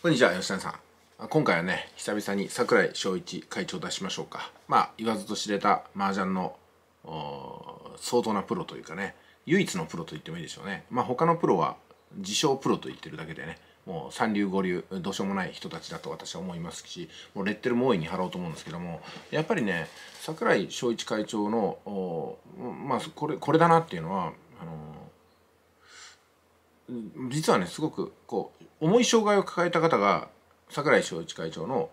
こんにちは吉田さん今回はね久々に櫻井翔一会長出しましょうかまあ言わずと知れた麻雀の相当なプロというかね唯一のプロと言ってもいいでしょうねまあ他のプロは自称プロと言ってるだけでねもう三流五流どうしようもない人たちだと私は思いますしもうレッテルも大いに貼ろうと思うんですけどもやっぱりね櫻井翔一会長のまあこれこれだなっていうのはあの実はねすごくこう重い障害を抱えた方が櫻井翔一会長の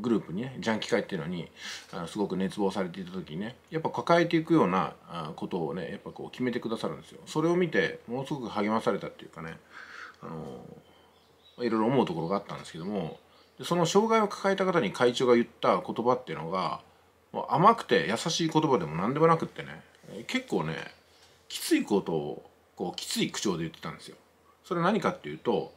グループにねジャンキ会っていうのにあのすごく熱望されていた時にねやっぱ抱えていくようなことをねやっぱこう決めてくださるんですよそれを見てものすごく励まされたっていうかねあのいろいろ思うところがあったんですけどもその障害を抱えた方に会長が言った言葉っていうのが甘くて優しい言葉でも何でもなくってね結構ねきついことをこうきつい口調で言ってたんですよ。それ何かっていうと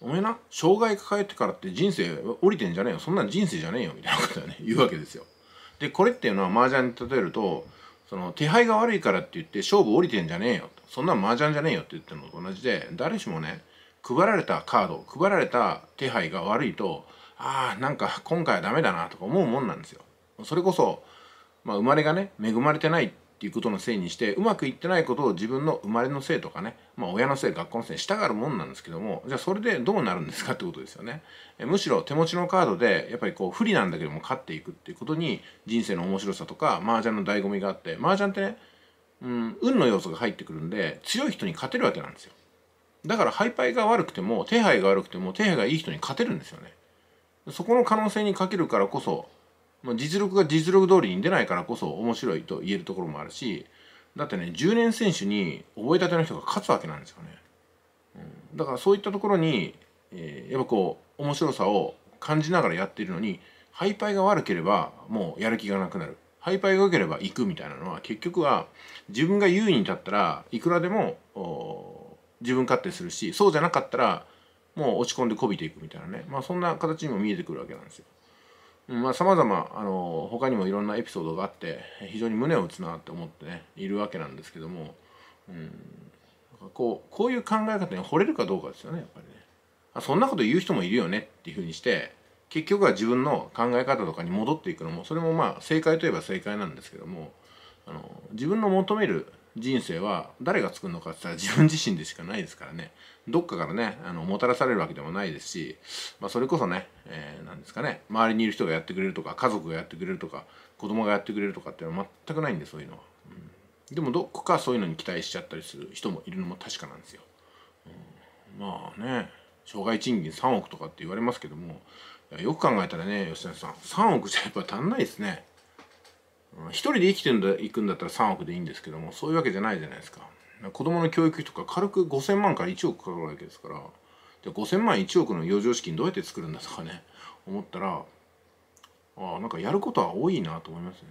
おめえな障害抱えてからって人生降りてんじゃねえよそんなん人生じゃねえよみたいなことをね 言うわけですよ。でこれっていうのは麻雀に例えるとその手配が悪いからって言って勝負降りてんじゃねえよそんなん麻雀じゃねえよって言ってるのと同じで誰しもね配られたカード配られた手配が悪いとああなんか今回はダメだなとか思うもんなんですよ。それこそ、まあ、生まれがね恵まれてないっっていうことのせいにしてうまくいってないことを自分の生まれのせいとかね、まあ、親のせい学校のせいにしたがるもんなんですけどもじゃあそれでどうなるんですかってことですよねえむしろ手持ちのカードでやっぱりこう不利なんだけども勝っていくっていうことに人生の面白さとか麻雀の醍醐味があって麻雀ってね、うん、運の要素が入ってくるんで強い人に勝てるわけなんですよだからハイパイが悪くても手配が悪くても手配がいい人に勝てるんですよねそこの可能性にかけるからこそまあ、実力が実力通りに出ないからこそ面白いと言えるところもあるしだってね10年選手に覚えたての人が勝つわけなんですよね、うん、だからそういったところに、えー、やっぱこう面白さを感じながらやっているのにハイパイが悪ければもうやる気がなくなるハイパイが良ければ行くみたいなのは結局は自分が優位に立ったらいくらでも自分勝手するしそうじゃなかったらもう落ち込んでこびていくみたいなねまあそんな形にも見えてくるわけなんですよ。まあ、様々、あの、他にもいろんなエピソードがあって、非常に胸を打つなって思ってね、いるわけなんですけども、うん、こう、こういう考え方に惚れるかどうかですよね、やっぱりね。あ、そんなこと言う人もいるよねっていうふうにして、結局は自分の考え方とかに戻っていくのも、それもまあ、正解といえば正解なんですけども、あの、自分の求める人生は誰が作るのかって言ったら自分自身でしかないですからねどっかからねあのもたらされるわけでもないですし、まあ、それこそね何、えー、ですかね周りにいる人がやってくれるとか家族がやってくれるとか子供がやってくれるとかっていうのは全くないんでそういうのは、うん、でもどこかそういうのに期待しちゃったりする人もいるのも確かなんですよ、うん、まあね障害賃金3億とかって言われますけどもよく考えたらね吉田さん3億じゃやっぱ足んないですね一人で生きてんだいくんだったら3億でいいんですけどもそういうわけじゃないじゃないですか子供の教育費とか軽く5000万から1億かかるわけですから5000万1億の余剰資金どうやって作るんだとかね思ったらあなんかやることは多いなと思いますよ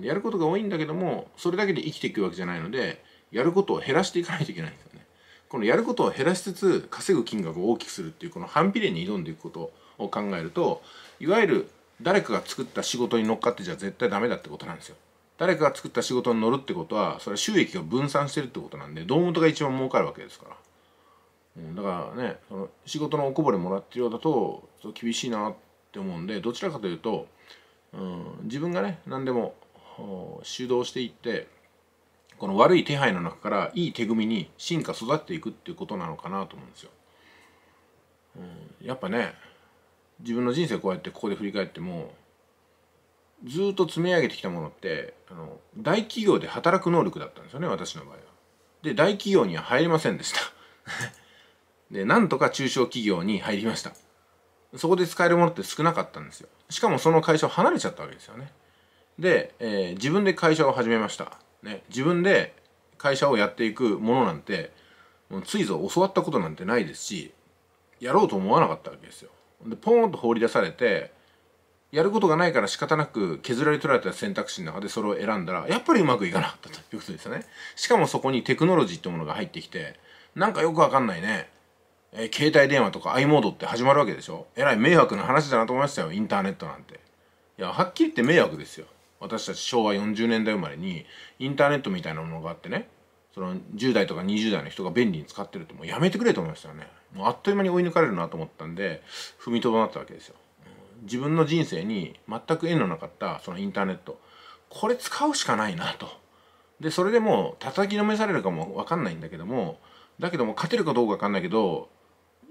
ねやることが多いんだけどもそれだけで生きていくわけじゃないのでやることを減らしていかないといけないんですよねこのやることを減らしつつ稼ぐ金額を大きくするっていうこの反比例に挑んでいくことを考えるといわゆる誰かが作った仕事に乗っかってじゃ絶対ダメだってことなんですよ誰かが作った仕事に乗るってことはそれは収益を分散してるってことなんで胴元が一番儲かるわけですから、うん、だからねその仕事のおこぼれもらってるようだと厳しいなって思うんでどちらかというと、うん、自分がね何でも主導していってこの悪い手配の中からいい手組に進化育っていくっていうことなのかなと思うんですよ。うん、やっぱね自分の人生こうやってここで振り返ってもずっと積み上げてきたものってあの大企業で働く能力だったんですよね私の場合は。で大企業には入りませんでした。でなんとか中小企業に入りました。そこで使えるものって少なかったんですよ。しかもその会社を離れちゃったわけですよね。で、えー、自分で会社を始めました。ね、自分で会社をやっていくものなんてもうついぞ教わったことなんてないですしやろうと思わなかったわけですよ。でポーンと放り出されてやることがないから仕方なく削られ取られた選択肢の中でそれを選んだらやっぱりうまくいかなかったということですよねしかもそこにテクノロジーってものが入ってきてなんかよくわかんないねえー、携帯電話とか i モードって始まるわけでしょえらい迷惑な話だなと思いましたよインターネットなんていやはっきり言って迷惑ですよ私たち昭和40年代生まれにインターネットみたいなものがあってねその10代とか20代の人が便利に使ってるってもうやめてくれと思いましたよねあっという間に追い抜かれるなと思ったんで踏みとどまったわけですよ。自分の人生に全く縁のなかったそのインターネットこれ使うしかないなと。でそれでもう叩きのめされるかも分かんないんだけどもだけども勝てるかどうか分かんないけど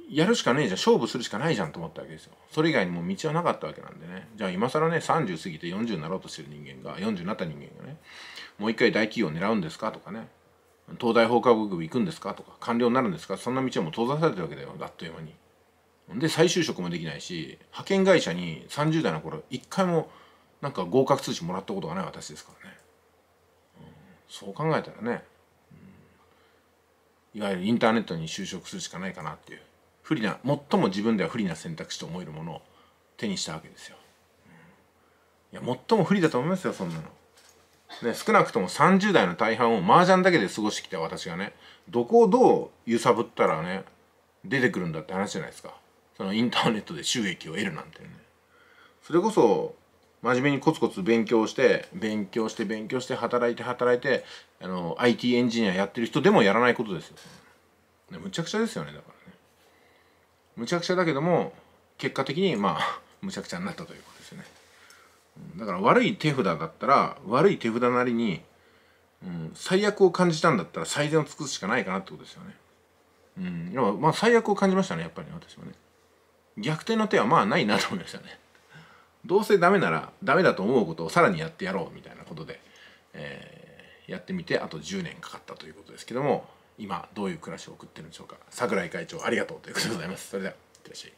やるしかねえじゃん勝負するしかないじゃんと思ったわけですよそれ以外にもう道はなかったわけなんでねじゃあ今更ね30過ぎて40になろうとしてる人間が40になった人間がねもう一回大企業を狙うんですかとかね東大法科学部行くんですかとか官僚になるんですかそんな道はもう閉ざされてるわけだよあっという間に。で再就職もできないし派遣会社に30代の頃一回もなんか合格通知もらったことがない私ですからね、うん、そう考えたらね、うん、いわゆるインターネットに就職するしかないかなっていう不利な最も自分では不利な選択肢と思えるものを手にしたわけですよ、うん、いや最も不利だと思いますよそんなのね、少なくとも30代の大半を麻雀だけで過ごしてきた私がねどこをどう揺さぶったらね出てくるんだって話じゃないですかそのインターネットで収益を得るなんてねそれこそ真面目にコツコツ勉強して勉強して勉強して働いて働いてあの IT エンジニアやってる人でもやらないことですよ、ね、むちゃくちゃですよねだからねむちゃくちゃだけども結果的にまあむちゃくちゃになったということだから悪い手札だったら悪い手札なりに、うん、最悪を感じたんだったら最善を尽くすしかないかなってことですよね。うん、要はまあ最悪を感じましたねやっぱり、ね、私はね。逆転の手はまあないなと思いましたね。どうせダメならダメだと思うことをさらにやってやろうみたいなことで、えー、やってみてあと10年かかったということですけども今どういう暮らしを送ってるんでしょうか桜井会長ありがとうということでございます。それではいってらっしゃい。